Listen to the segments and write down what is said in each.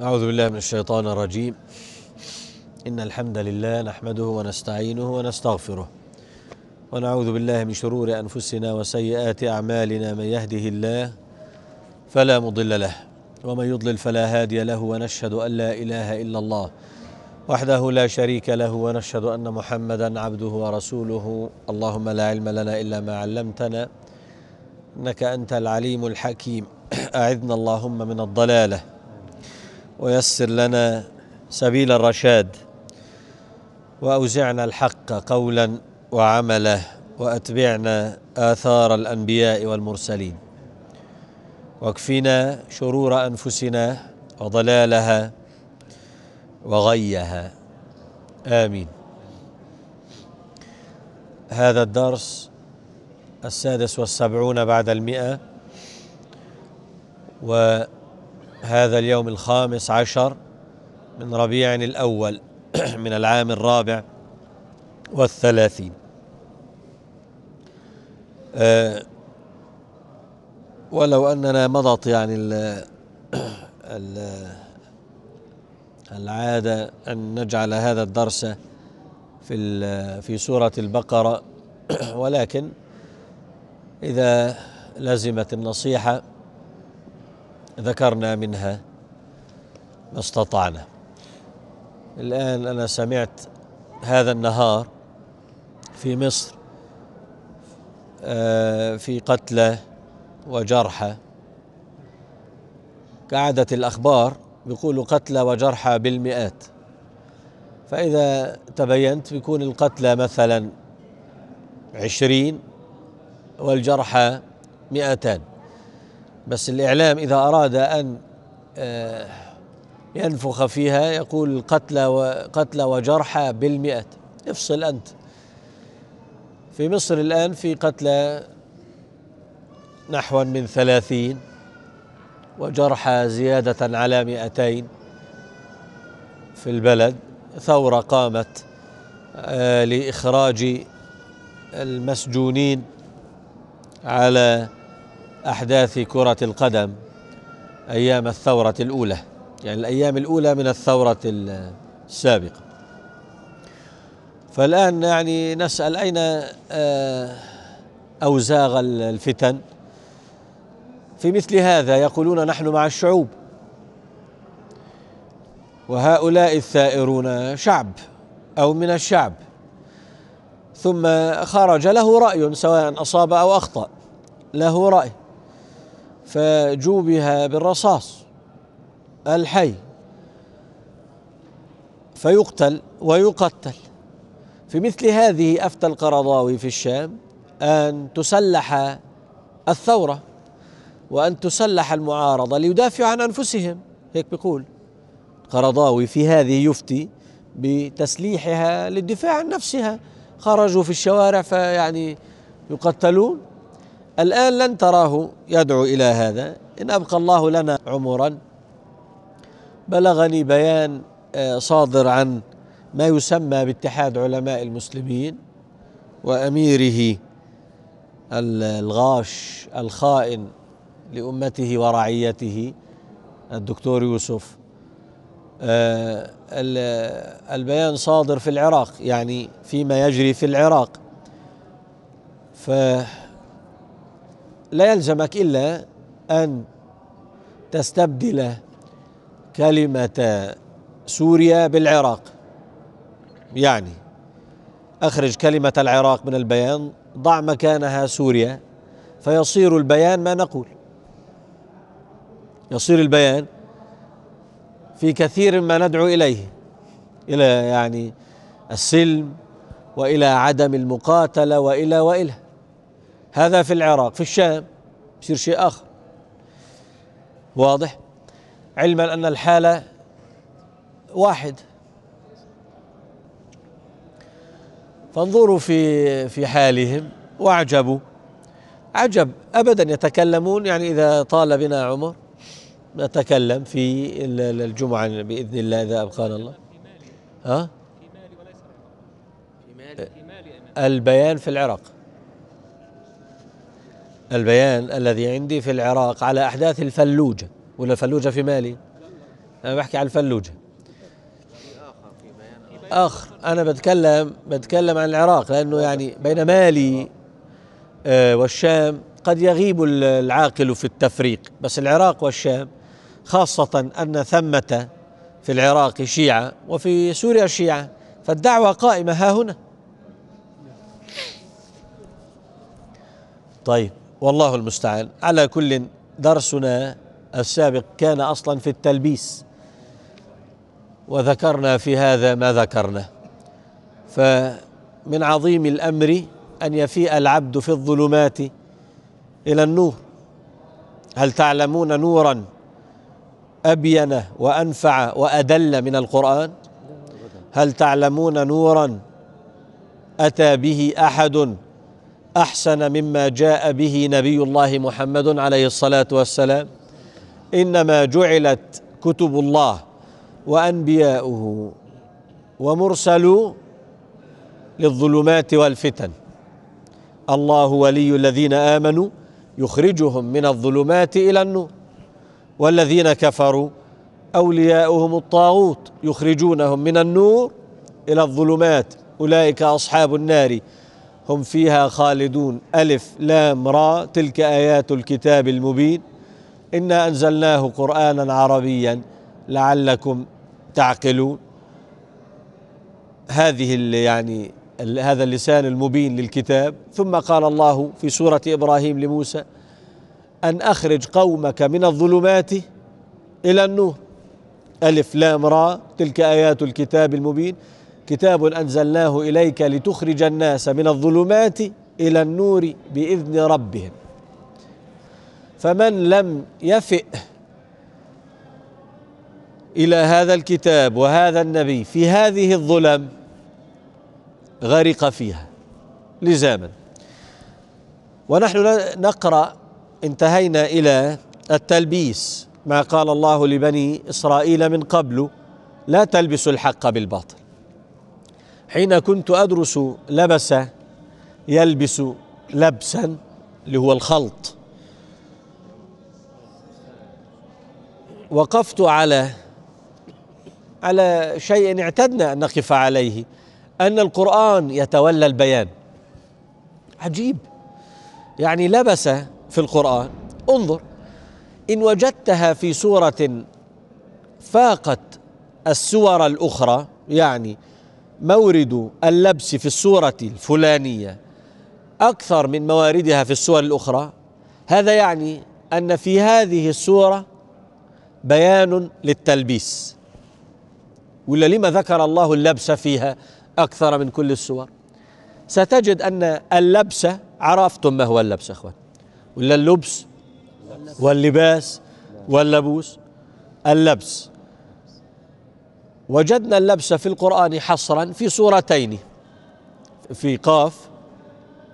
أعوذ بالله من الشيطان الرجيم إن الحمد لله نحمده ونستعينه ونستغفره ونعوذ بالله من شرور أنفسنا وسيئات أعمالنا من يهده الله فلا مضل له ومن يضلل فلا هادي له ونشهد أن لا إله إلا الله وحده لا شريك له ونشهد أن محمدا عبده ورسوله اللهم لا علم لنا إلا ما علمتنا إنك أنت العليم الحكيم أعذنا اللهم من الضلاله ويسر لنا سبيل الرشاد واوزعنا الحق قولا وعملا واتبعنا اثار الانبياء والمرسلين واكفنا شرور انفسنا وضلالها وغيها امين هذا الدرس السادس والسبعون بعد المئه و هذا اليوم الخامس عشر من ربيع الأول من العام الرابع والثلاثين آه، ولو أننا مضت يعني الـ الـ العادة أن نجعل هذا الدرس في في سورة البقرة ولكن إذا لزمت النصيحة ذكرنا منها ما استطعنا الآن أنا سمعت هذا النهار في مصر آه، في قتلى وجرحى كعادة الأخبار بيقولوا قتلى وجرحى بالمئات فإذا تبينت بيكون القتلى مثلا عشرين والجرحى مئتان بس الإعلام إذا أراد أن آه، ينفخ فيها يقول قتلى وقتلى وجرحى بالمئة افصل أنت في مصر الآن في قتلى نحو من ثلاثين وجرحى زيادة على مئتين في البلد ثورة قامت آه، لإخراج المسجونين على أحداث كرة القدم أيام الثورة الأولى يعني الأيام الأولى من الثورة السابقة فالآن يعني نسأل أين آه، أوزاغ الفتن في مثل هذا يقولون نحن مع الشعوب وهؤلاء الثائرون شعب أو من الشعب ثم خرج له رأي سواء أصاب أو أخطأ له رأي فجوبها بالرصاص الحي فيقتل ويقتل في مثل هذه افتى القرضاوي في الشام ان تسلح الثوره وان تسلح المعارضه ليدافعوا عن انفسهم هيك بيقول قرضاوي في هذه يفتي بتسليحها للدفاع عن نفسها خرجوا في الشوارع فيعني يقتلون الآن لن تراه يدعو إلى هذا إن أبقى الله لنا عمرا بلغني بيان آه، صادر عن ما يسمى باتحاد علماء المسلمين وأميره الغاش الخائن لأمته ورعيته الدكتور يوسف آه، البيان صادر في العراق يعني فيما يجري في العراق ف لا يلزمك إلا أن تستبدل كلمة سوريا بالعراق يعني أخرج كلمة العراق من البيان ضع مكانها سوريا فيصير البيان ما نقول يصير البيان في كثير ما ندعو إليه إلى يعني السلم وإلى عدم المقاتلة وإلى وإلى هذا في العراق في الشام يصير شيء آخر واضح علما أن الحالة واحد فانظروا في في حالهم واعجبوا عجب ابدا يتكلمون يعني اذا طال بنا عمر نتكلم في الجمعه باذن الله اذا ابقانا الله ها البيان في العراق البيان الذي عندي في العراق على أحداث الفلوجة ولا الفلوجة في مالي أنا بحكي على الفلوجة آخر أنا بتكلم بتكلم عن العراق لأنه يعني بين مالي آه، والشام قد يغيب العاقل في التفريق بس العراق والشام خاصة أن ثمة في العراق شيعة وفي سوريا شيعة فالدعوة قائمة ها هنا طيب والله المستعان على كل درسنا السابق كان اصلا في التلبيس وذكرنا في هذا ما ذكرنا فمن عظيم الامر ان يفيء العبد في الظلمات الى النور هل تعلمون نورا ابين وانفع وادل من القران هل تعلمون نورا اتى به احد احسن مما جاء به نبي الله محمد عليه الصلاه والسلام انما جعلت كتب الله وانبياؤه ومرسلوا للظلمات والفتن الله ولي الذين امنوا يخرجهم من الظلمات الى النور والذين كفروا اولياؤهم الطاغوت يخرجونهم من النور الى الظلمات اولئك اصحاب النار هم فيها خالدون ألف لام را تلك آيات الكتاب المبين إنا أنزلناه قرآنا عربيا لعلكم تعقلون هذه يعني هذا اللسان المبين للكتاب ثم قال الله في سورة إبراهيم لموسى أن أخرج قومك من الظلمات إلى النور ألف لام را تلك آيات الكتاب المبين كتاب انزلناه اليك لتخرج الناس من الظلمات الى النور باذن ربهم فمن لم يفئ الى هذا الكتاب وهذا النبي في هذه الظلم غرق فيها لزاما ونحن نقرا انتهينا الى التلبيس ما قال الله لبني اسرائيل من قبل لا تلبسوا الحق بالباطل حين كنت أدرس لبس يلبس لبسا اللي هو الخلط وقفت على على شيء اعتدنا أن نقف عليه أن القرآن يتولى البيان عجيب يعني لبس في القرآن انظر إن وجدتها في سورة فاقت السور الأخرى يعني مورد اللبس في السورة الفلانية أكثر من مواردها في السور الأخرى هذا يعني أن في هذه السورة بيان للتلبيس ولا لما ذكر الله اللبس فيها أكثر من كل السور ستجد أن اللبس عرفتم ما هو اللبس أخوان ولا اللبس واللباس واللبوس اللبس وجدنا اللبس في القرآن حصرا في سورتين في قاف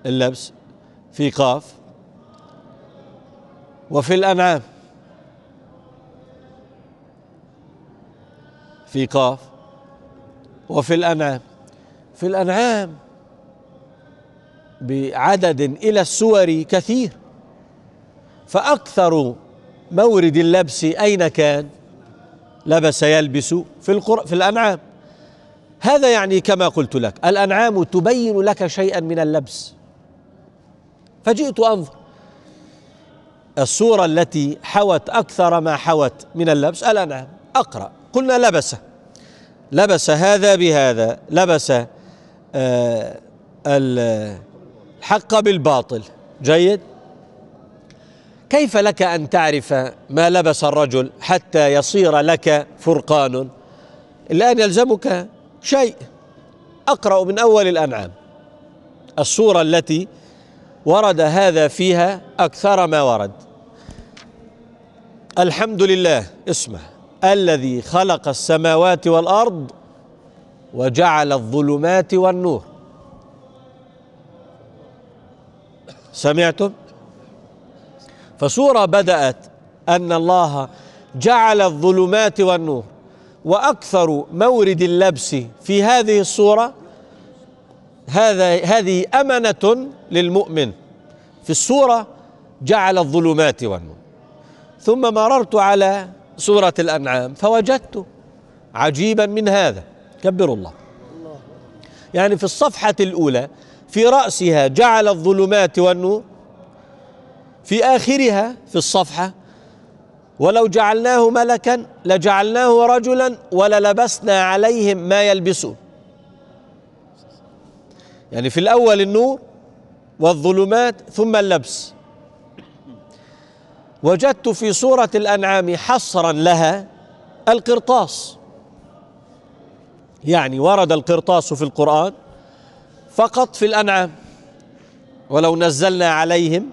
اللبس في قاف وفي الأنعام في قاف وفي الأنعام في الأنعام بعدد إلى السور كثير فأكثر مورد اللبس أين كان لبس يلبس في القر في الأنعام هذا يعني كما قلت لك الأنعام تبين لك شيئا من اللبس فجئت أنظر الصورة التي حوت أكثر ما حوت من اللبس الأنعام أقرأ قلنا لبس لبس هذا بهذا لبس آه الحق بالباطل جيد كيف لك أن تعرف ما لبس الرجل حتى يصير لك فرقان الآن يلزمك شيء أقرأ من أول الأنعام الصورة التي ورد هذا فيها أكثر ما ورد الحمد لله اسمه الذي خلق السماوات والأرض وجعل الظلمات والنور سمعتم فصورة بدأت أن الله جعل الظلمات والنور وأكثر مورد اللبس في هذه الصورة هذا هذه أمنة للمؤمن في الصورة جعل الظلمات والنور ثم مررت على سورة الأنعام فوجدت عجيبا من هذا كبر الله يعني في الصفحة الأولى في رأسها جعل الظلمات والنور في آخرها في الصفحة ولو جعلناه ملكا لجعلناه رجلا وللبسنا عليهم ما يلبسون يعني في الأول النور والظلمات ثم اللبس وجدت في سورة الأنعام حصرا لها القرطاس يعني ورد القرطاس في القرآن فقط في الأنعام ولو نزلنا عليهم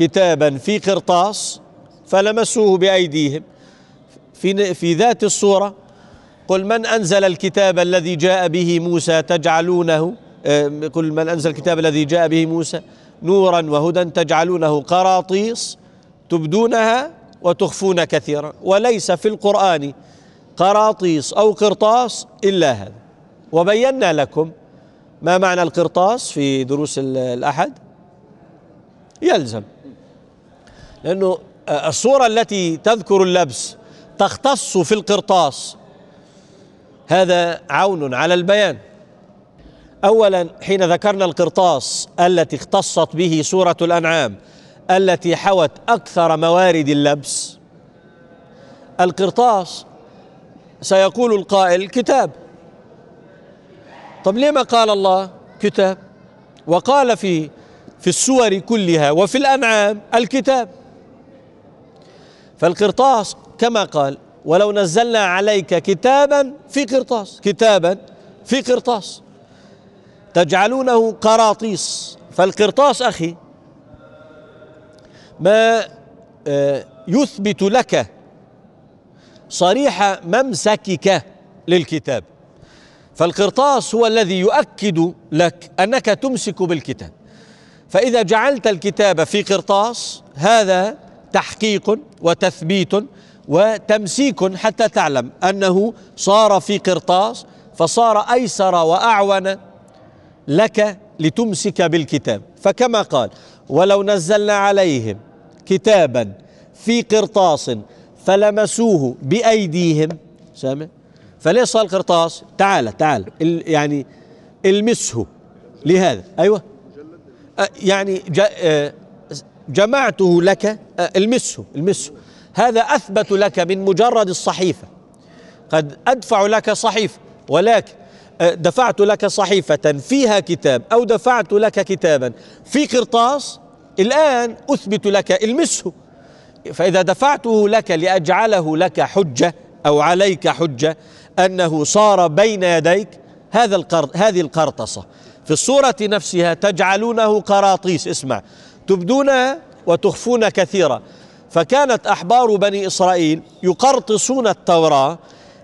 كتابا في قرطاس فلمسوه بأيديهم في, في ذات الصورة قل من أنزل الكتاب الذي جاء به موسى تجعلونه آه، قل من أنزل الكتاب الذي جاء به موسى نورا وهدى تجعلونه قراطيس تبدونها وتخفون كثيرا وليس في القرآن قراطيس أو قرطاس إلا هذا وبينا لكم ما معنى القرطاس في دروس الأحد يلزم لأنه آه، الصورة التي تذكر اللبس تختص في القرطاس هذا عون على البيان أولا حين ذكرنا القرطاس التي اختصت به سورة الأنعام التي حوت أكثر موارد اللبس القرطاس سيقول القائل كتاب طب ليه ما قال الله كتاب وقال في في السور كلها وفي الأنعام الكتاب فالقرطاس كما قال ولو نزلنا عليك كتابا في قرطاس كتابا في قرطاس تجعلونه قراطيس فالقرطاس أخي ما آه، يثبت لك صريح ممسكك للكتاب فالقرطاس هو الذي يؤكد لك أنك تمسك بالكتاب فإذا جعلت الكتاب في قرطاس هذا تحقيق وتثبيت وتمسيك حتى تعلم انه صار في قرطاس فصار ايسر واعون لك لتمسك بالكتاب فكما قال ولو نزلنا عليهم كتابا في قرطاس فلمسوه بايديهم سامع فليس القرطاس تعال تعال يعني المسه لهذا ايوه يعني جاء آه، جمعته لك آه، المسه المسه هذا أثبت لك من مجرد الصحيفة قد أدفع لك صحيفة ولكن آه، دفعت لك صحيفة فيها كتاب أو دفعت لك كتابا في قرطاس الآن أثبت لك المسه فإذا دفعته لك لأجعله لك حجة أو عليك حجة أنه صار بين يديك هذا القر هذه القرطصة في الصورة نفسها تجعلونه قراطيس اسمع تبدونها وتخفون كثيرا فكانت أحبار بني إسرائيل يقرطسون التوراة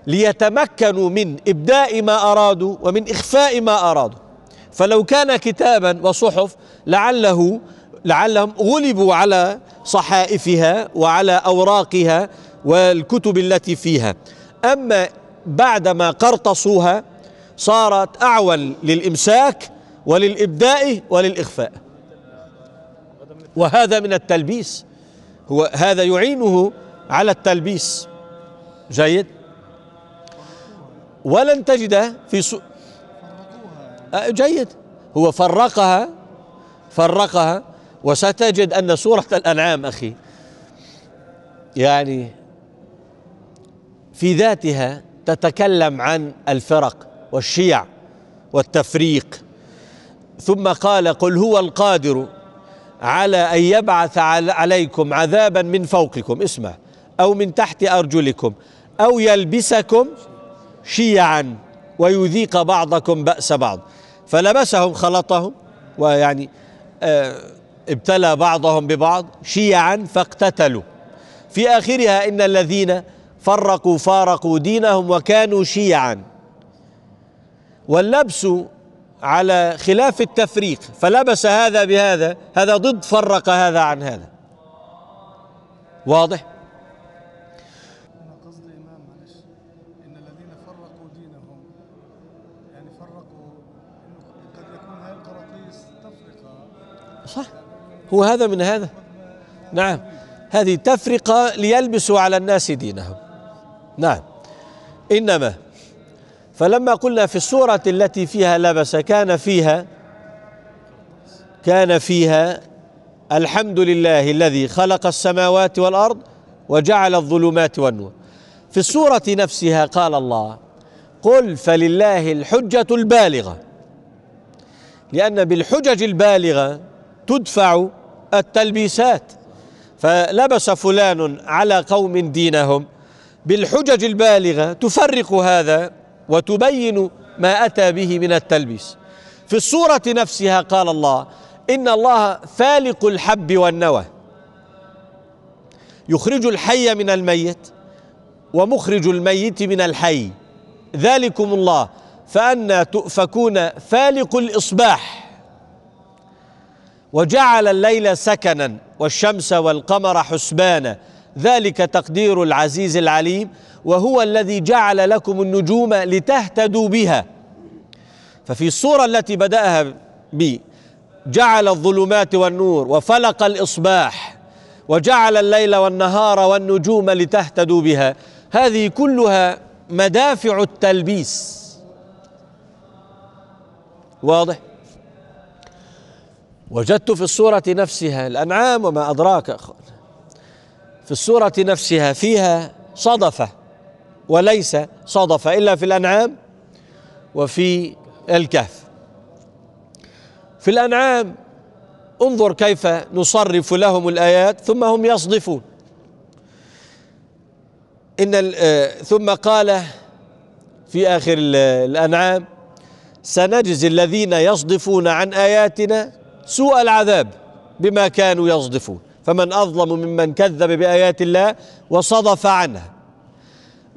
ليتمكنوا من إبداء ما أرادوا ومن إخفاء ما أرادوا فلو كان كتابا وصحف لعله لعلهم غلبوا على صحائفها وعلى أوراقها والكتب التي فيها أما بعدما قرطصوها صارت اعول للإمساك وللإبداء وللإخفاء وهذا من التلبيس هو هذا يعينه على التلبيس جيد ولن تجد في سو... آه، جيد هو فرقها فرقها وستجد أن سورة الأنعام أخي يعني في ذاتها تتكلم عن الفرق والشيع والتفريق ثم قال قل هو القادر على أن يبعث عليكم عذابا من فوقكم اسمع أو من تحت أرجلكم أو يلبسكم شيعا ويذيق بعضكم بأس بعض فلبسهم خلطهم ويعني آه، ابتلى بعضهم ببعض شيعا فاقتتلوا في آخرها إن الذين فرقوا فارقوا دينهم وكانوا شيعا واللبس على خلاف التفريق فلبس هذا بهذا هذا ضد فرق هذا عن هذا واضح انا قصدي معلش ان الذين فرقوا دينهم يعني فرقوا قد يكون صح هو هذا من هذا نعم هذه تفرقه ليلبسوا على الناس دينهم نعم انما فلما قلنا في السورة التي فيها لبس كان فيها كان فيها الحمد لله الذي خلق السماوات والأرض وجعل الظلمات والنور في السورة نفسها قال الله قل فلله الحجة البالغة لأن بالحجج البالغة تدفع التلبيسات فلبس فلان على قوم دينهم بالحجج البالغة تفرق هذا وتبين ما أتى به من التلبيس في الصورة نفسها قال الله إن الله فالق الحب والنوى يخرج الحي من الميت ومخرج الميت من الحي ذلكم الله فأنا تؤفكون فالق الإصباح وجعل الليل سكنا والشمس والقمر حسبانا ذلك تقدير العزيز العليم وهو الذي جعل لكم النجوم لتهتدوا بها ففي الصورة التي بدأها بي جعل الظلمات والنور وفلق الإصباح وجعل الليل والنهار والنجوم لتهتدوا بها هذه كلها مدافع التلبيس واضح وجدت في الصورة نفسها الأنعام وما أدراك أخوان في الصورة نفسها فيها صدفة وليس صدف إلا في الأنعام وفي الكهف في الأنعام انظر كيف نصرف لهم الآيات ثم هم يصدفون إن آه، ثم قال في آخر الأنعام سنجزي الذين يصدفون عن آياتنا سوء العذاب بما كانوا يصدفون فمن أظلم ممن كذب بآيات الله وصدف عنها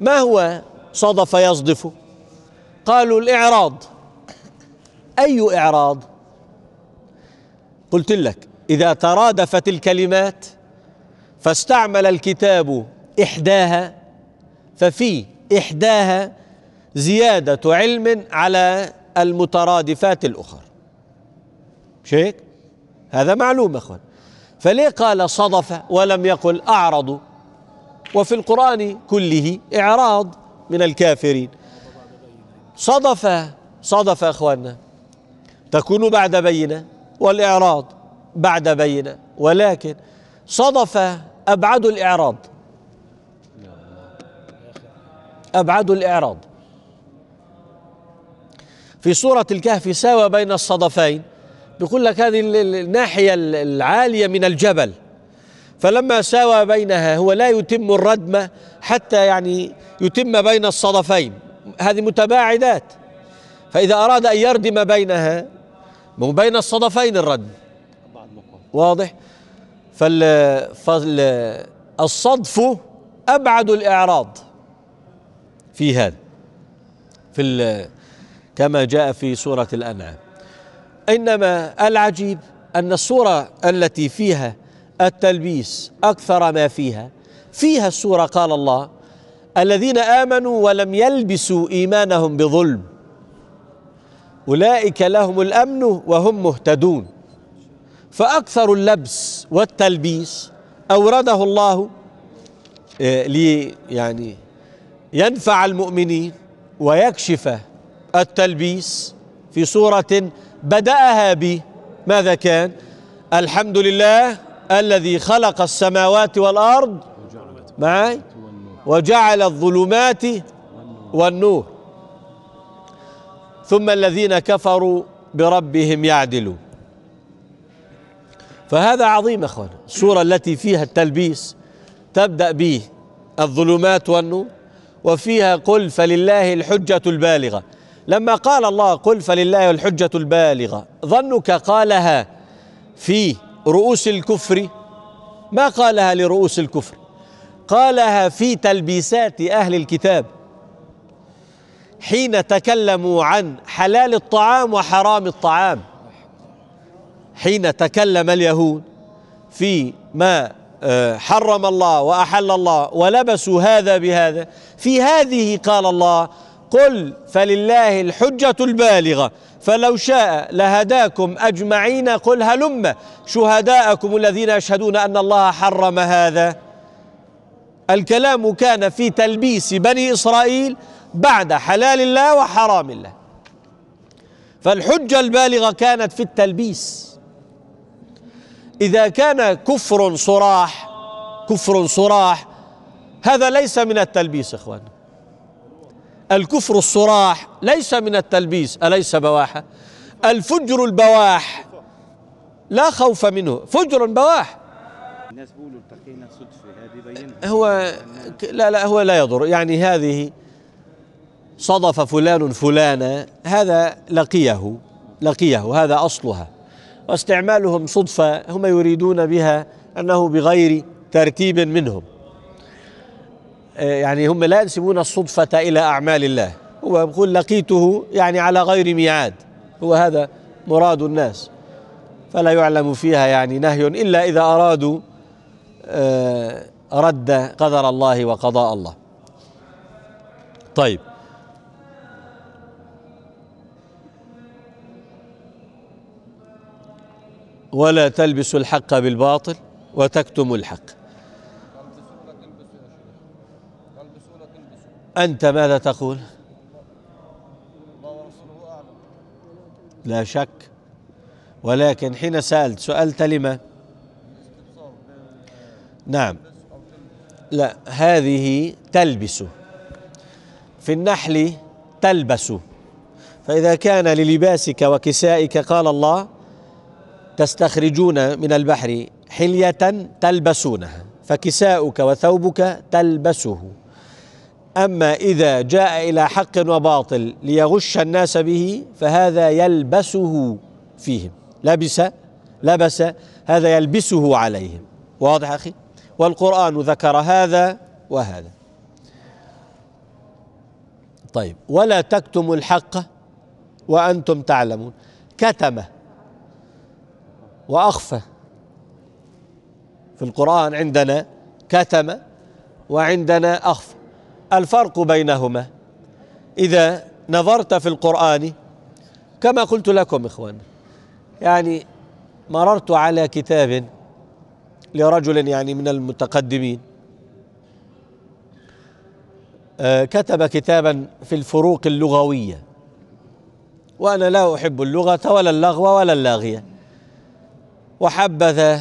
ما هو صدف يصدف قالوا الإعراض أي إعراض قلت لك إذا ترادفت الكلمات فاستعمل الكتاب إحداها ففي إحداها زيادة علم على المترادفات الأخرى مش هيك؟ هذا معلوم أخوان فليه قال صدف ولم يقل أعرض وفي القرآن كله إعراض من الكافرين صدف صدف أخواننا تكون بعد بينة والإعراض بعد بينة ولكن صدف أبعد الإعراض أبعد الإعراض في سورة الكهف ساوى بين الصدفين بيقول لك هذه الناحية العالية من الجبل فلما ساوى بينها هو لا يتم الردمة حتى يعني يتم بين الصدفين هذه متباعدات فإذا أراد أن يردم بينها بين الصدفين الردم واضح فالصدف أبعد الإعراض في هذا في كما جاء في سورة الأنعام إنما العجيب أن السورة التي فيها التلبيس اكثر ما فيها فيها السوره قال الله الذين امنوا ولم يلبسوا ايمانهم بظلم اولئك لهم الامن وهم مهتدون فاكثر اللبس والتلبيس اورده الله آه، لي يعني ينفع المؤمنين ويكشف التلبيس في سوره بدأها به ماذا كان الحمد لله الذي خلق السماوات والأرض معي وجعل الظلمات والنور ثم الذين كفروا بربهم يعدلون فهذا عظيم اخوانا السوره التي فيها التلبيس تبدا به الظلمات والنور وفيها قل فلله الحجه البالغه لما قال الله قل فلله الحجه البالغه ظنك قالها في رؤوس الكفر ما قالها لرؤوس الكفر قالها في تلبيسات اهل الكتاب حين تكلموا عن حلال الطعام وحرام الطعام حين تكلم اليهود في ما آه، حرم الله واحل الله ولبسوا هذا بهذا في هذه قال الله قل فلله الحجة البالغة فلو شاء لهداكم أجمعين قل هلم شهداءكم الذين يشهدون أن الله حرم هذا الكلام كان في تلبيس بني إسرائيل بعد حلال الله وحرام الله فالحجة البالغة كانت في التلبيس إذا كان كفر صراح كفر صراح هذا ليس من التلبيس إخواننا الكفر الصراح ليس من التلبيس أليس بواحة الفجر البواح لا خوف منه فجر بواح الناس بيقولوا التقينا صدفة هو لا لا هو لا يضر يعني هذه صدف فلان فلانا هذا لقيه لقيه هذا أصلها واستعمالهم صدفة هم يريدون بها أنه بغير ترتيب منهم آه، يعني هم لا ينسبون الصدفة إلى أعمال الله هو يقول لقيته يعني على غير ميعاد هو هذا مراد الناس فلا يعلم فيها يعني نهي إلا إذا أرادوا آه، رد قدر الله وقضاء الله طيب ولا تلبسوا الحق بالباطل وتكتموا الحق أنت ماذا تقول لا شك ولكن حين سألت سألت لما نعم لا هذه تلبس في النحل تلبس فإذا كان للباسك وكسائك قال الله تستخرجون من البحر حلية تلبسونها فكساؤك وثوبك تلبسه أما إذا جاء إلى حق وباطل ليغش الناس به فهذا يلبسه فيهم لبس لبس هذا يلبسه عليهم واضح أخي والقرآن ذكر هذا وهذا طيب ولا تكتموا الحق وأنتم تعلمون كتم وأخفى في القرآن عندنا كتم وعندنا أخفى الفرق بينهما إذا نظرت في القرآن كما قلت لكم إخوان يعني مررت على كتاب لرجل يعني من المتقدمين آه، كتب كتابا في الفروق اللغوية وأنا لا أحب اللغة ولا اللغو ولا اللاغية وحبذا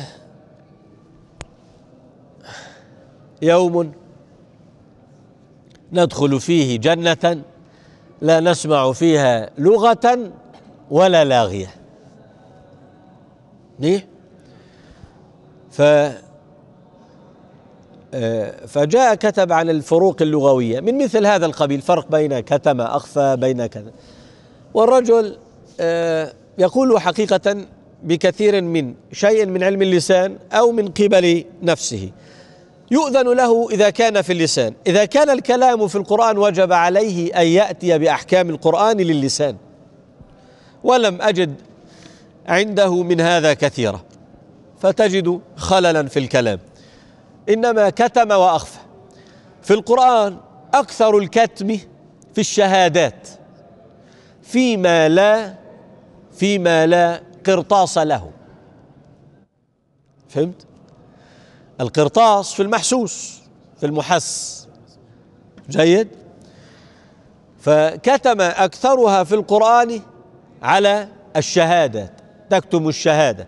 يوم ندخل فيه جنة لا نسمع فيها لغة ولا لاغية ليه؟ ف آه، فجاء كتب عن الفروق اللغوية من مثل هذا القبيل فرق بين كتم أخفى بين كذا والرجل آه، يقول حقيقة بكثير من شيء من علم اللسان أو من قبل نفسه يؤذن له إذا كان في اللسان إذا كان الكلام في القرآن وجب عليه أن يأتي بأحكام القرآن للسان ولم أجد عنده من هذا كثيرا فتجد خللا في الكلام إنما كتم وأخفى في القرآن أكثر الكتم في الشهادات فيما لا فيما لا قرطاس له فهمت؟ القرطاس في المحسوس في المحس جيد فكتم أكثرها في القرآن على الشهادة تكتم الشهادة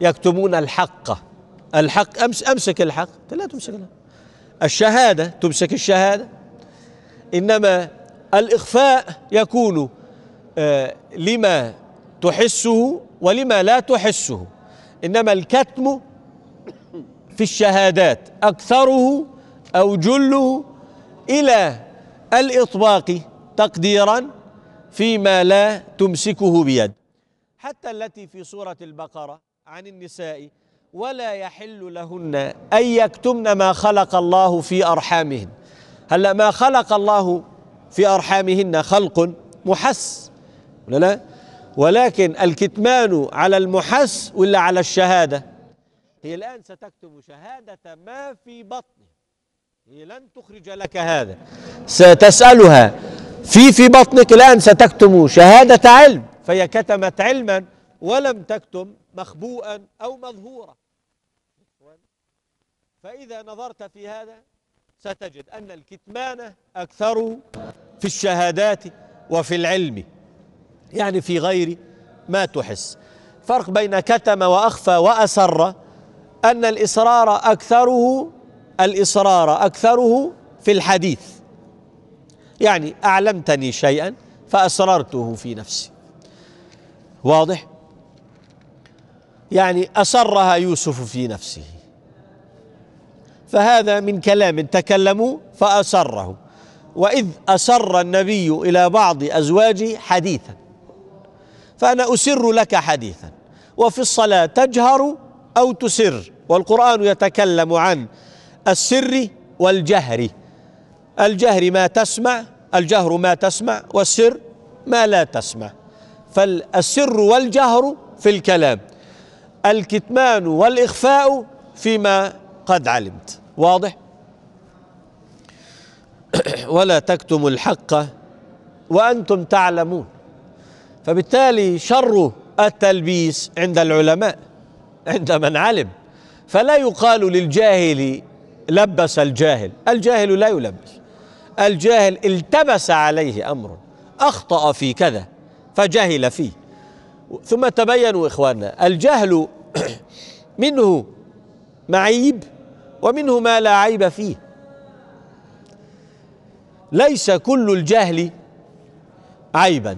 يكتمون الحق الحق أمس أمسك الحق لا تمسك الحق الشهادة تمسك الشهادة إنما الإخفاء يكون آه، لما تحسه ولما لا تحسه إنما الكتم في الشهادات اكثره او جله الى الاطباق تقديرا فيما لا تمسكه بيد حتى التي في سوره البقره عن النساء ولا يحل لهن ان يكتمن ما خلق الله في ارحامهن هلا ما خلق الله في ارحامهن خلق محس ولا لا ولكن الكتمان على المحس ولا على الشهاده هي الآن ستكتب شهادة ما في بطنها هي لن تخرج لك هذا ستسألها في في بطنك الآن ستكتم شهادة علم فهي كتمت علما ولم تكتم مخبوءا أو مظهورا فإذا نظرت في هذا ستجد أن الكتمان أكثر في الشهادات وفي العلم يعني في غير ما تحس فرق بين كتم وأخفى وأسر أن الإصرار أكثره الإصرار أكثره في الحديث يعني أعلمتني شيئا فأسررته في نفسي واضح يعني أسرها يوسف في نفسه فهذا من كلام تكلموا فأسره وإذ أسر النبي إلى بعض أزواجه حديثا فأنا أسر لك حديثا وفي الصلاة تجهر أو تسر والقرآن يتكلم عن السر والجهر الجهر ما تسمع الجهر ما تسمع والسر ما لا تسمع فالسر والجهر في الكلام الكتمان والإخفاء فيما قد علمت واضح ولا تكتموا الحق وأنتم تعلمون فبالتالي شر التلبيس عند العلماء عند من علم فلا يقال للجاهل لبس الجاهل الجاهل لا يلبس الجاهل التبس عليه أمر أخطأ في كذا فجهل فيه ثم تبينوا إخواننا الجهل منه معيب ومنه ما لا عيب فيه ليس كل الجهل عيبا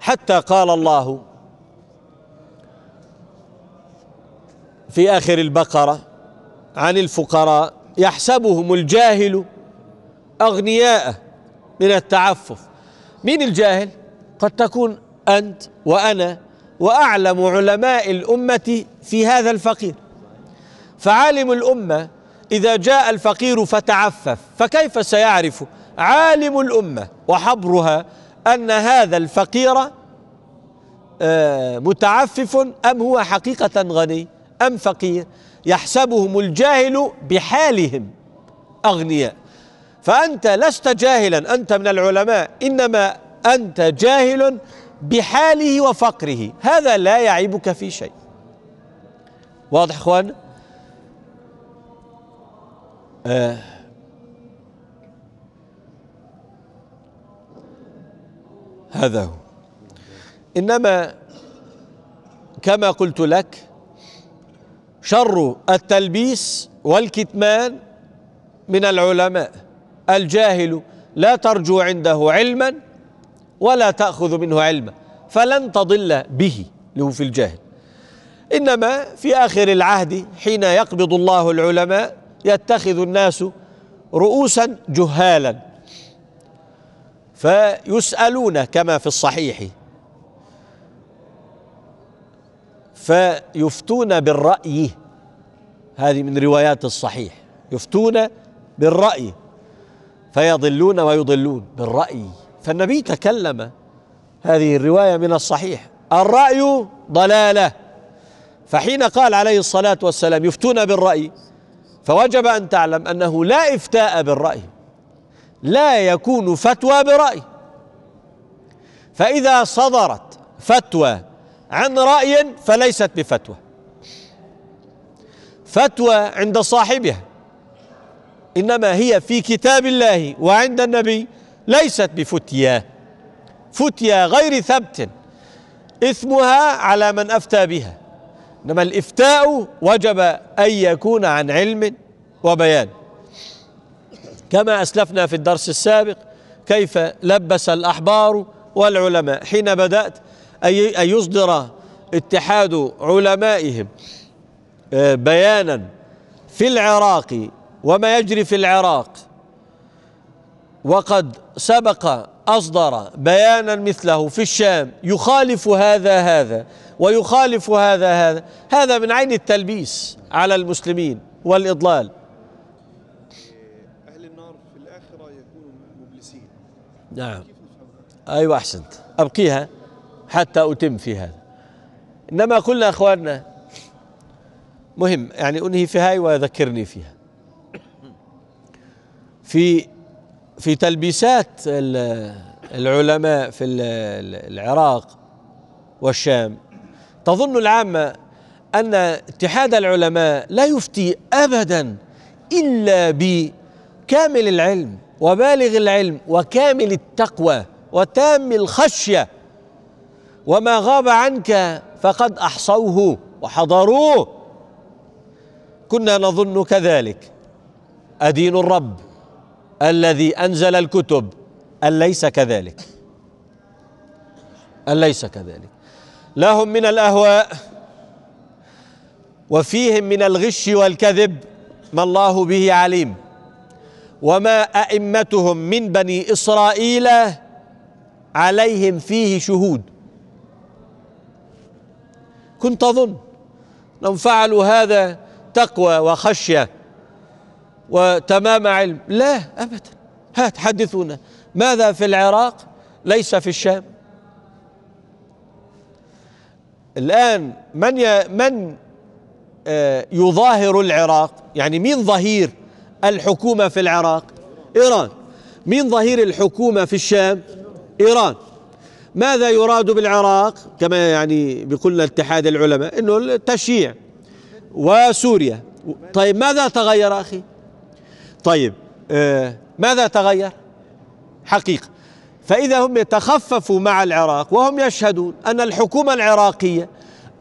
حتى قال الله في آخر البقرة عن الفقراء يحسبهم الجاهل أغنياء من التعفف مين الجاهل؟ قد تكون أنت وأنا وأعلم علماء الأمة في هذا الفقير فعالم الأمة إذا جاء الفقير فتعفف فكيف سيعرف عالم الأمة وحبرها أن هذا الفقير آه، متعفف أم هو حقيقة غني؟ أم فقير يحسبهم الجاهل بحالهم أغنياء فأنت لست جاهلا أنت من العلماء إنما أنت جاهل بحاله وفقره هذا لا يعيبك في شيء واضح اخوان آه هذا هو انما كما قلت لك شر التلبيس والكتمان من العلماء الجاهل لا ترجو عنده علما ولا تأخذ منه علما فلن تضل به له في الجاهل إنما في آخر العهد حين يقبض الله العلماء يتخذ الناس رؤوسا جهالا فيسألون كما في الصحيح فيفتون بالرأي هذه من روايات الصحيح يفتون بالرأي فيضلون ويضلون بالرأي فالنبي تكلم هذه الرواية من الصحيح الرأي ضلالة فحين قال عليه الصلاة والسلام يفتون بالرأي فوجب أن تعلم أنه لا إفتاء بالرأي لا يكون فتوى برأي فإذا صدرت فتوى عن رأي فليست بفتوى فتوى عند صاحبها إنما هي في كتاب الله وعند النبي ليست بفتيا فتيا غير ثبت إثمها على من أفتى بها إنما الإفتاء وجب أن يكون عن علم وبيان كما أسلفنا في الدرس السابق كيف لبس الأحبار والعلماء حين بدأت أن يصدر اتحاد علمائهم آه، بيانا في العراق وما يجري في العراق وقد سبق أصدر بيانا مثله في الشام يخالف هذا هذا ويخالف هذا هذا هذا من عين التلبيس على المسلمين والإضلال أهل النار في الآخرة يكونوا مبلسين نعم أيوة أحسنت أبقيها حتى أتم في هذا إنما قلنا أخواننا مهم يعني أنهي في هاي وذكرني فيها في في تلبيسات العلماء في العراق والشام تظن العامة أن اتحاد العلماء لا يفتي أبدا إلا بكامل العلم وبالغ العلم وكامل التقوى وتام الخشيه وما غاب عنك فقد احصوه وحضروه كنا نظن كذلك ادين الرب الذي انزل الكتب اليس كذلك اليس كذلك لهم من الاهواء وفيهم من الغش والكذب ما الله به عليم وما ائمتهم من بني اسرائيل عليهم فيه شهود كنت أظن أنهم فعلوا هذا تقوى وخشية وتمام علم لا أبدا هات حدثونا ماذا في العراق ليس في الشام الآن من من آه، يظاهر العراق يعني مين ظهير الحكومة في العراق إيران مين ظهير الحكومة في الشام إيران ماذا يراد بالعراق كما يعني بكل اتحاد العلماء انه التشييع وسوريا طيب ماذا تغير اخي طيب آه ماذا تغير حقيقه فاذا هم يتخففوا مع العراق وهم يشهدون ان الحكومه العراقيه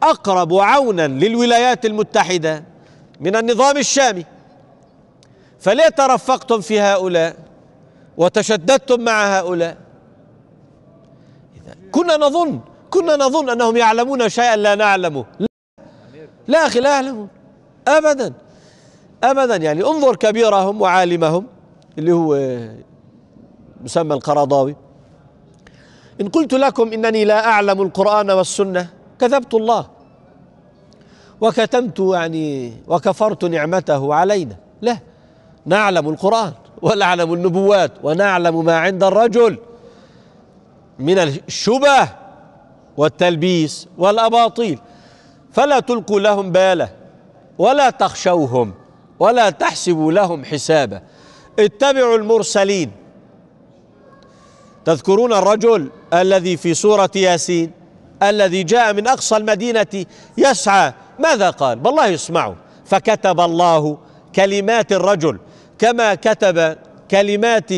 اقرب عونا للولايات المتحده من النظام الشامي فليه ترفقتم في هؤلاء وتشددتم مع هؤلاء كنا نظن كنا نظن أنهم يعلمون شيئا لا نعلمه لا, لا أخي لا يعلمون أبدا أبدا يعني انظر كبيرهم وعالمهم اللي هو مسمى القرضاوي إن قلت لكم إنني لا أعلم القرآن والسنة كذبت الله وكتمت يعني وكفرت نعمته علينا لا نعلم القرآن ونعلم النبوات ونعلم ما عند الرجل من الشبه والتلبيس والاباطيل فلا تلقوا لهم باله ولا تخشوهم ولا تحسبوا لهم حسابا اتبعوا المرسلين تذكرون الرجل الذي في سوره ياسين الذي جاء من اقصى المدينه يسعى ماذا قال؟ بالله اسمعوا فكتب الله كلمات الرجل كما كتب كلمات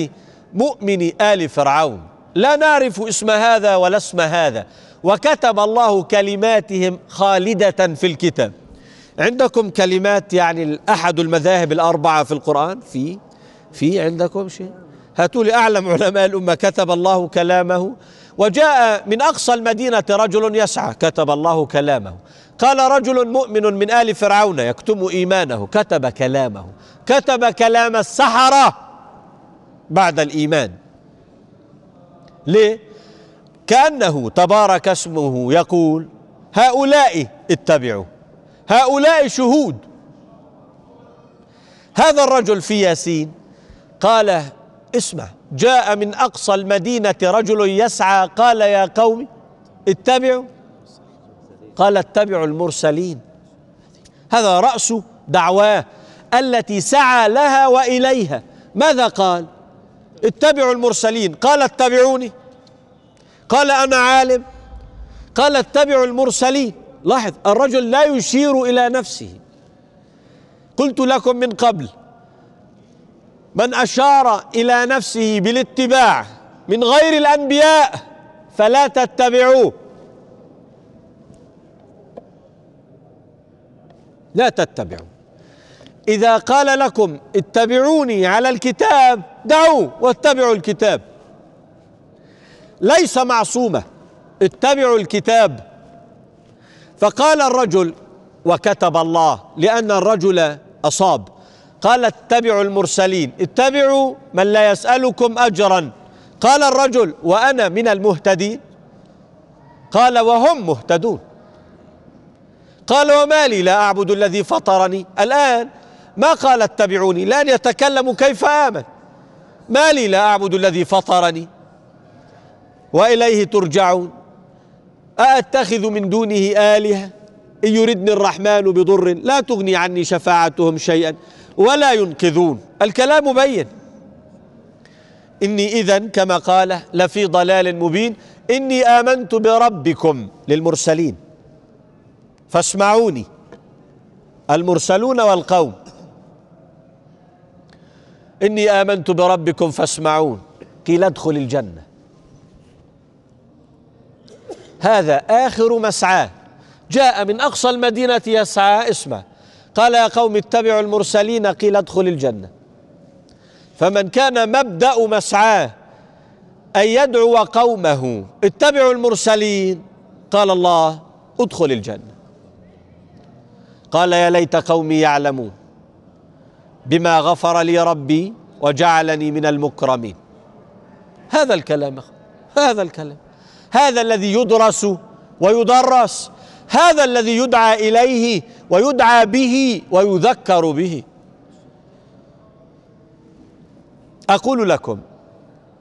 مؤمن ال فرعون لا نعرف اسم هذا ولا اسم هذا وكتب الله كلماتهم خالدة في الكتاب عندكم كلمات يعني أحد المذاهب الأربعة في القرآن في في عندكم شيء هاتوا لي أعلم علماء الأمة كتب الله كلامه وجاء من أقصى المدينة رجل يسعى كتب الله كلامه قال رجل مؤمن من آل فرعون يكتم إيمانه كتب كلامه كتب كلام السحرة بعد الإيمان ليه كأنه تبارك اسمه يقول هؤلاء اتبعوا هؤلاء شهود هذا الرجل في ياسين قال اسمع جاء من أقصى المدينة رجل يسعى قال يا قوم اتبعوا قال اتبعوا المرسلين هذا رأس دعواه التي سعى لها وإليها ماذا قال اتبعوا المرسلين قال اتبعوني قال أنا عالم قال اتبعوا المرسلين لاحظ الرجل لا يشير إلى نفسه قلت لكم من قبل من أشار إلى نفسه بالاتباع من غير الأنبياء فلا تتبعوه لا تتبعوه إذا قال لكم اتبعوني على الكتاب دعوا واتبعوا الكتاب ليس معصومة اتبعوا الكتاب فقال الرجل وكتب الله لأن الرجل أصاب قال اتبعوا المرسلين اتبعوا من لا يسألكم أجرا قال الرجل وأنا من المهتدين قال وهم مهتدون قال وما لي لا أعبد الذي فطرني الآن ما قال اتبعوني لن يتكلموا كيف آمن ما لي لا أعبد الذي فطرني وإليه ترجعون أأتخذ من دونه آلهة إن يردني الرحمن بضر لا تغني عني شفاعتهم شيئا ولا ينقذون الكلام بين إني إذا كما قال لفي ضلال مبين إني آمنت بربكم للمرسلين فاسمعوني المرسلون والقوم إني آمنت بربكم فاسمعون قيل ادخل الجنة هذا آخر مسعاه جاء من أقصى المدينة يسعى اسمه قال يا قوم اتبعوا المرسلين قيل ادخل الجنة فمن كان مبدأ مسعاه أن يدعو قومه اتبعوا المرسلين قال الله ادخل الجنة قال يا ليت قومي يعلمون بما غفر لي ربي وجعلني من المكرمين هذا الكلام هذا الكلام هذا الذي يدرس ويدرس هذا الذي يدعى اليه ويدعى به ويذكر به اقول لكم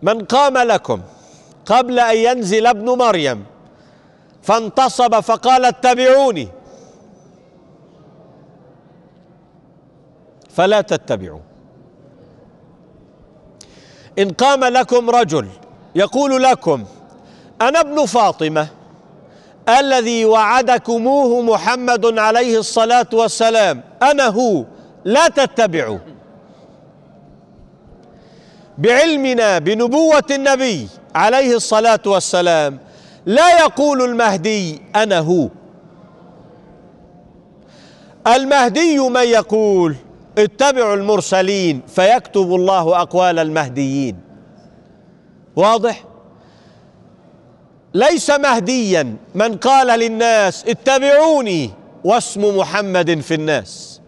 من قام لكم قبل ان ينزل ابن مريم فانتصب فقال اتبعوني فلا تتبعوا إن قام لكم رجل يقول لكم أنا ابن فاطمة الذي وعدكموه محمد عليه الصلاة والسلام أنا هو لا تتبعوا بعلمنا بنبوة النبي عليه الصلاة والسلام لا يقول المهدي أنا هو المهدي من يقول اتبعوا المرسلين فيكتب الله أقوال المهديين واضح؟ ليس مهديا من قال للناس اتبعوني واسم محمد في الناس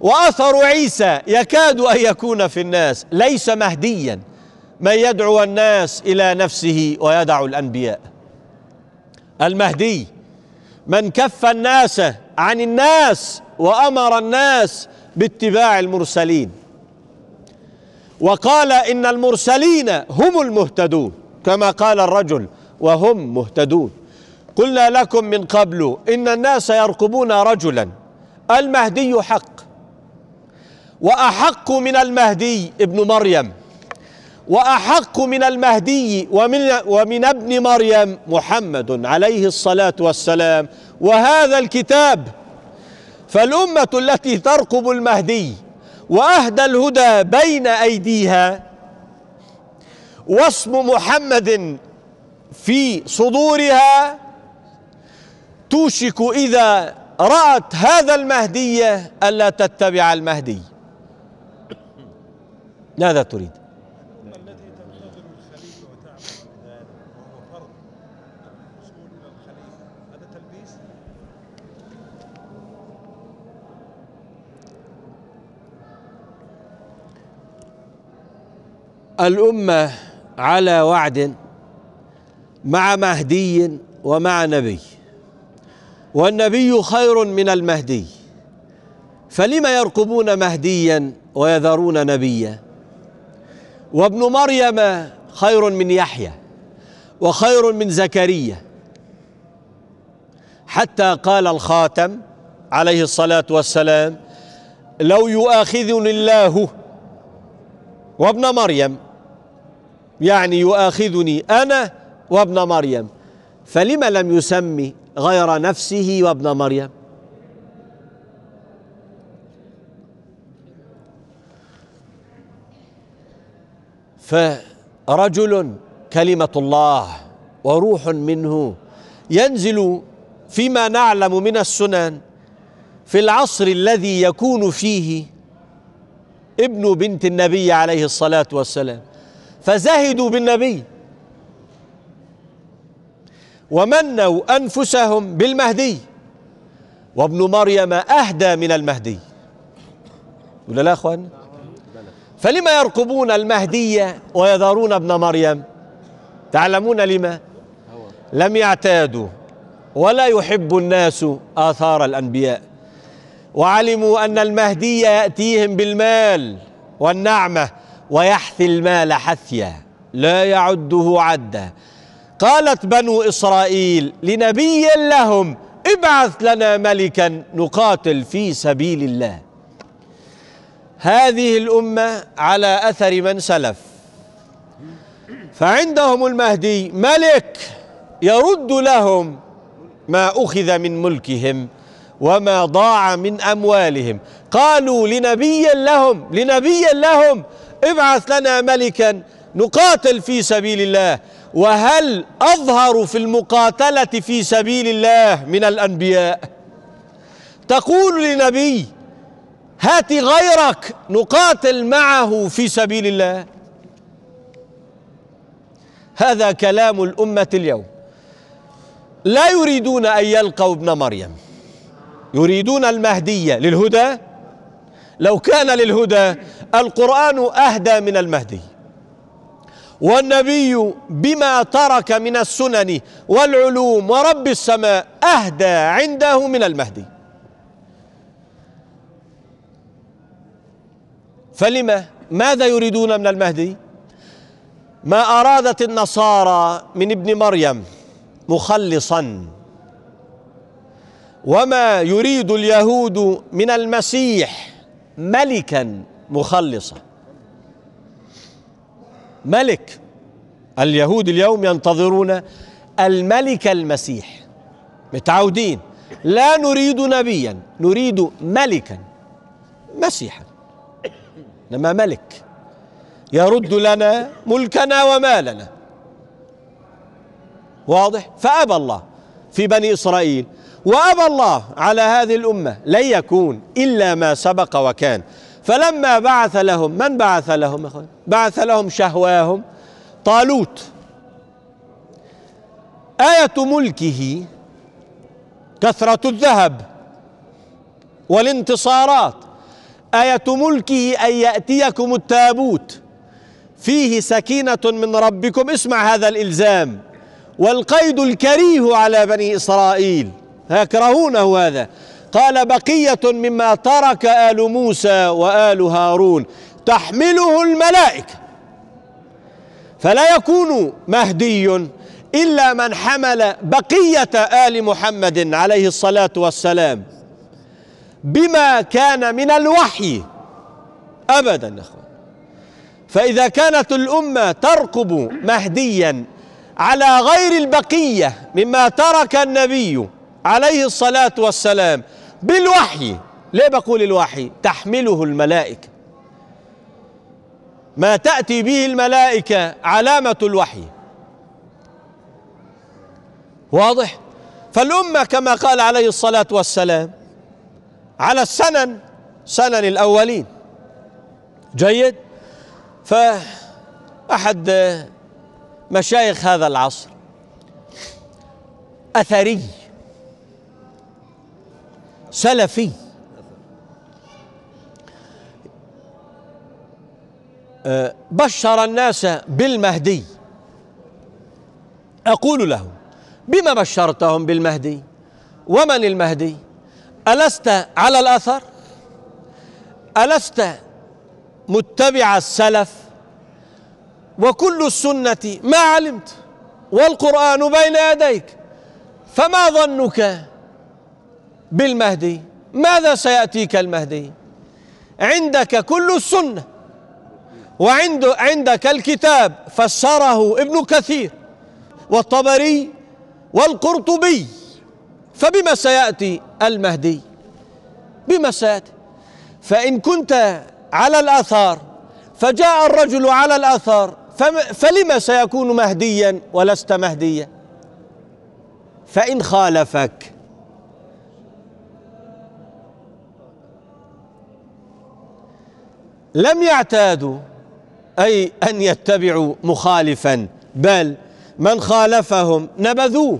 وأثر عيسى يكاد أن يكون في الناس ليس مهديا من يدعو الناس إلى نفسه ويدع الأنبياء المهدي من كف الناس عن الناس وأمر الناس باتباع المرسلين وقال إن المرسلين هم المهتدون كما قال الرجل وهم مهتدون قلنا لكم من قبل إن الناس يرقبون رجلا المهدي حق وأحق من المهدي ابن مريم وأحق من المهدي ومن, ومن ابن مريم محمد عليه الصلاة والسلام وهذا الكتاب فالأمة التي ترقب المهدي وأهدى الهدى بين أيديها واسم محمد في صدورها توشك إذا رأت هذا المهدي ألا تتبع المهدي ماذا تريد الأمة على وعد مع مهدي ومع نبي والنبي خير من المهدي فلم يرقبون مهديا ويذرون نبيا وابن مريم خير من يحيى وخير من زكريا حتى قال الخاتم عليه الصلاة والسلام لو يؤاخذني الله وابن مريم يعني يؤاخذني أنا وابن مريم فلما لم يسمي غير نفسه وابن مريم فرجل كلمة الله وروح منه ينزل فيما نعلم من السنن في العصر الذي يكون فيه ابن بنت النبي عليه الصلاة والسلام فزهدوا بالنبي ومنوا أنفسهم بالمهدي وابن مريم أهدى من المهدي ولا لا أخوان فلما يرقبون المهدية ويذرون ابن مريم تعلمون لما لم يعتادوا ولا يحب الناس آثار الأنبياء وعلموا أن المهدي يأتيهم بالمال والنعمة ويحثي المال حثيا لا يعده عدا قالت بنو اسرائيل لنبي لهم ابعث لنا ملكا نقاتل في سبيل الله هذه الامه على اثر من سلف فعندهم المهدي ملك يرد لهم ما اخذ من ملكهم وما ضاع من اموالهم قالوا لنبي لهم لنبي لهم ابعث لنا ملكا نقاتل في سبيل الله وهل أظهر في المقاتلة في سبيل الله من الأنبياء تقول لنبي هات غيرك نقاتل معه في سبيل الله هذا كلام الأمة اليوم لا يريدون أن يلقوا ابن مريم يريدون المهدية للهدى لو كان للهدى القرآن أهدى من المهدي والنبي بما ترك من السنن والعلوم ورب السماء أهدى عنده من المهدي فلما ماذا يريدون من المهدي ما أرادت النصارى من ابن مريم مخلصا وما يريد اليهود من المسيح ملكا مخلصا ملك اليهود اليوم ينتظرون الملك المسيح متعودين لا نريد نبيا نريد ملكا مسيحا انما ملك يرد لنا ملكنا ومالنا واضح فابى الله في بني اسرائيل وأبى الله على هذه الأمة لن يكون إلا ما سبق وكان فلما بعث لهم من بعث لهم بعث لهم شهواهم طالوت آية ملكه كثرة الذهب والانتصارات آية ملكه أن يأتيكم التابوت فيه سكينة من ربكم اسمع هذا الإلزام والقيد الكريه على بني إسرائيل يكرهونه هذا قال بقية مما ترك آل موسى وآل هارون تحمله الملائكة فلا يكون مهدي إلا من حمل بقية آل محمد عليه الصلاة والسلام بما كان من الوحي أبدا يا أخوان فإذا كانت الأمة ترقب مهديا على غير البقية مما ترك النبي عليه الصلاة والسلام بالوحي ليه بقول الوحي تحمله الملائكة ما تأتي به الملائكة علامة الوحي واضح فالأمة كما قال عليه الصلاة والسلام على السنن سنن الأولين جيد فأحد مشايخ هذا العصر أثري سلفي أه، بشر الناس بالمهدي أقول له بما بشرتهم بالمهدي ومن المهدي ألست على الأثر ألست متبع السلف وكل السنة ما علمت والقرآن بين يديك فما ظنك بالمهدي ماذا سيأتيك المهدي عندك كل السنة وعند عندك الكتاب فسره ابن كثير والطبري والقرطبي فبما سيأتي المهدي بما سيأتي فإن كنت على الأثار فجاء الرجل على الأثار فلما سيكون مهديا ولست مهديا فإن خالفك لم يعتادوا أي أن يتبعوا مخالفا بل من خالفهم نبذوه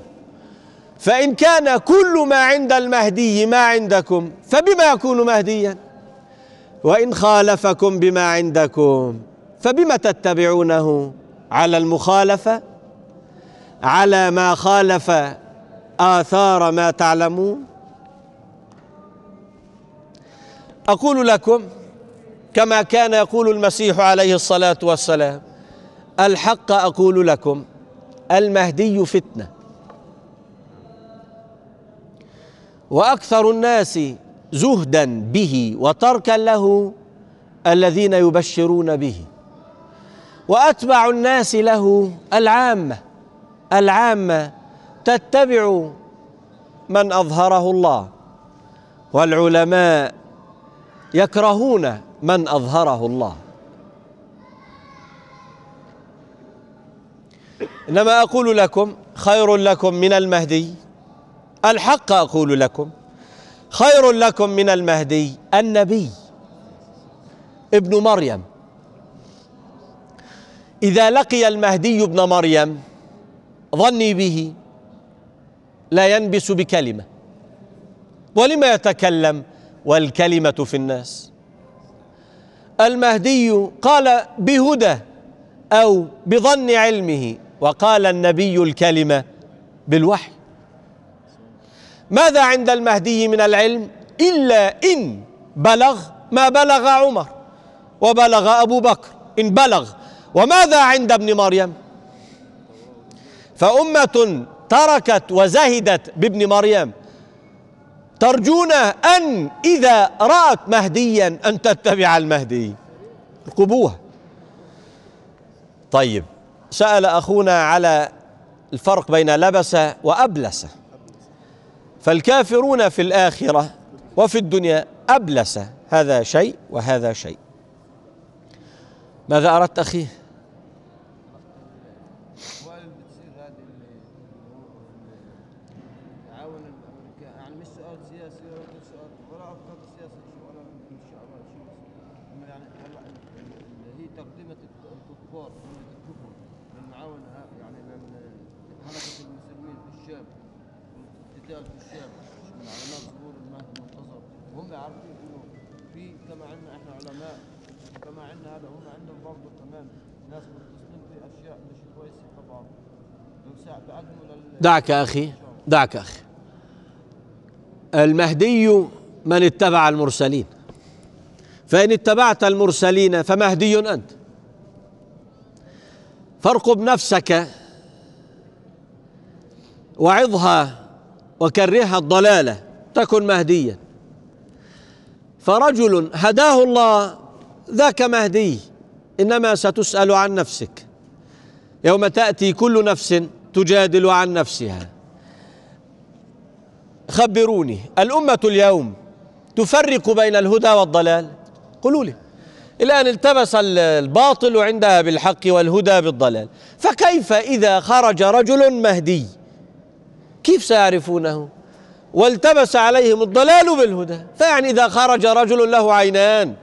فإن كان كل ما عند المهدي ما عندكم فبما يكون مهديا وإن خالفكم بما عندكم فبما تتبعونه على المخالفة على ما خالف آثار ما تعلمون أقول لكم كما كان يقول المسيح عليه الصلاة والسلام الحق أقول لكم المهدي فتنة وأكثر الناس زهدا به وتركا له الذين يبشرون به وأتبع الناس له العامة العامة تتبع من أظهره الله والعلماء يكرهون من أظهره الله إنما أقول لكم خير لكم من المهدي الحق أقول لكم خير لكم من المهدي النبي ابن مريم إذا لقي المهدي ابن مريم ظني به لا ينبس بكلمة ولما يتكلم؟ والكلمة في الناس المهدي قال بهدى أو بظن علمه وقال النبي الكلمة بالوحي ماذا عند المهدي من العلم إلا إن بلغ ما بلغ عمر وبلغ أبو بكر إن بلغ وماذا عند ابن مريم فأمة تركت وزهدت بابن مريم ترجون أن إذا رأت مهديا أن تتبع المهدي القبوه طيب سأل أخونا على الفرق بين لبس وأبلس فالكافرون في الآخرة وفي الدنيا أبلس هذا شيء وهذا شيء ماذا أردت أخيه في الشام من علماء ظهور المهدي المنتصر وهم عارفين انه في كما عندنا احنا علماء كما عندنا هذا هم عندهم برضه كمان ناس متصلين في اشياء مش كويسه طبعا دعك اخي دعك اخي المهدي من اتبع المرسلين فان اتبعت المرسلين فمهدي انت فارقب نفسك وعظها وكرهها الضلاله تكن مهديا فرجل هداه الله ذاك مهدي انما ستسال عن نفسك يوم تاتي كل نفس تجادل عن نفسها خبروني الامه اليوم تفرق بين الهدى والضلال قولوا لي الان التبس الباطل عندها بالحق والهدى بالضلال فكيف اذا خرج رجل مهدي كيف سيعرفونه والتبس عليهم الضلال بالهدى فيعني إذا خرج رجل له عينان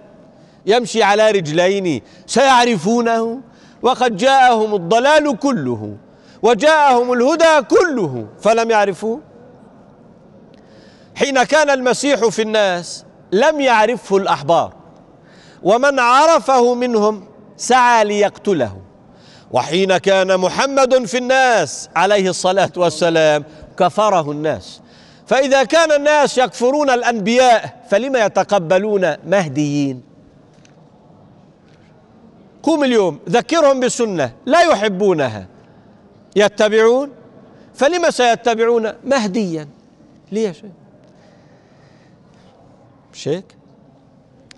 يمشي على رجلين سيعرفونه وقد جاءهم الضلال كله وجاءهم الهدى كله فلم يعرفوه حين كان المسيح في الناس لم يعرفه الأحبار ومن عرفه منهم سعى ليقتله وحين كان محمد في الناس عليه الصلاة والسلام كفره الناس فإذا كان الناس يكفرون الأنبياء فلما يتقبلون مهديين قوم اليوم ذكرهم بسنة لا يحبونها يتبعون فلما سيتبعون مهديا ليش مش هيك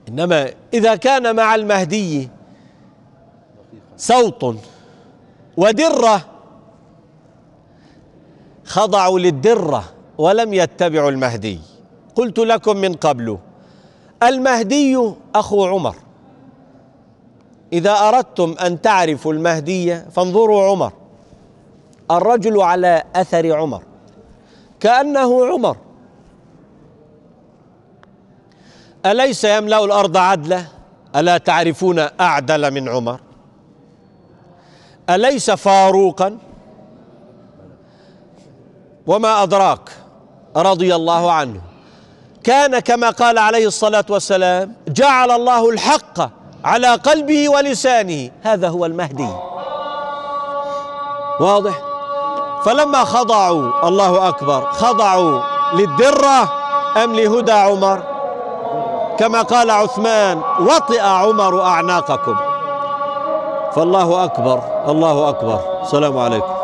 إنما إذا كان مع المهدي صوت ودره خضعوا للدرة ولم يتبعوا المهدي قلت لكم من قبل المهدي أخو عمر إذا أردتم أن تعرفوا المهدي فانظروا عمر الرجل على أثر عمر كأنه عمر أليس يملأ الأرض عدلا ألا تعرفون أعدل من عمر أليس فاروقا وما أدراك رضي الله عنه كان كما قال عليه الصلاة والسلام جعل الله الحق على قلبه ولسانه هذا هو المهدي واضح فلما خضعوا الله أكبر خضعوا للدرة أم لهدى عمر كما قال عثمان وطئ عمر أعناقكم فالله أكبر الله أكبر السلام عليكم